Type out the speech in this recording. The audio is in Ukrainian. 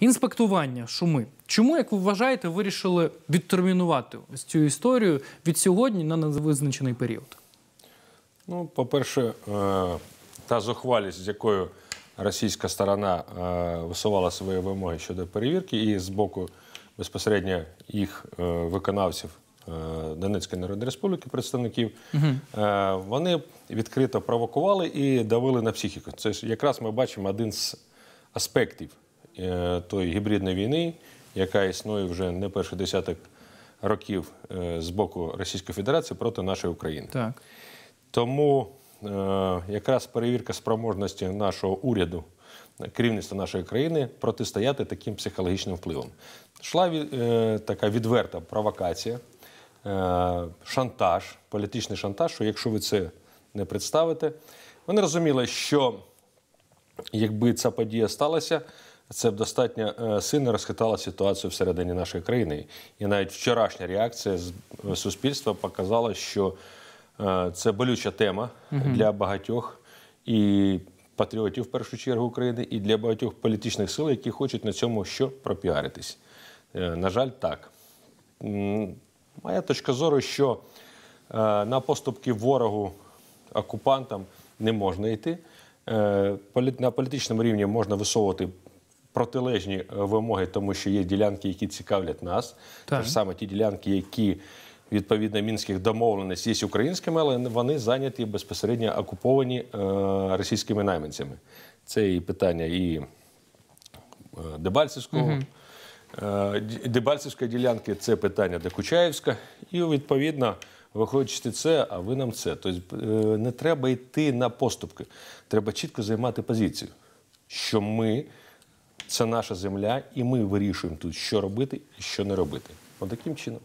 Інспектування шуми. Чому, як ви вважаєте, вирішили відтермінувати ось цю історію від сьогодні на невизначений період? Ну, по-перше, е, та зухвалість, з якою російська сторона е, висувала свої вимоги щодо перевірки, і з боку безпосередньо їх е, виконавців Донецької Народної Республіки, представників, угу. вони відкрито провокували і давили на психіку. Це ж якраз ми бачимо один з аспектів. Е, тої гібридної війни, яка існує вже не перший десяток років е, з боку Російської Федерації проти нашої України. Так. Тому е, якраз перевірка спроможності нашого уряду, керівництва нашої країни, протистояти таким психологічним впливом. Шла така відверта провокація, шантаж, політичний шантаж, що якщо ви це не представите, вони розуміли, що якби ця подія сталася, це б достатньо е, сильно розхитала ситуацію всередині нашої країни. І навіть вчорашня реакція з е, суспільства показала, що е, це болюча тема для багатьох і патріотів в першу чергу України, і для багатьох політичних сил, які хочуть на цьому що пропіаритись. На жаль, так. Моя точка зору, що на поступки ворогу окупантам не можна йти. На політичному рівні можна висовувати протилежні е, вимоги, тому що є ділянки, які цікавлять нас. Так. Тож саме ті ділянки, які відповідно мінських домовленостей є українськими, але вони зайняті безпосередньо окуповані е, російськими найманцями. Це і питання і е, Дебальцівського. Угу. Дебальцівської ділянки це питання Декучаївська, і відповідно виходячи це, а ви нам це. Тобто не треба йти на поступки. Треба чітко займати позицію, що ми це наша земля, і ми вирішуємо тут, що робити і що не робити. Отаким чином.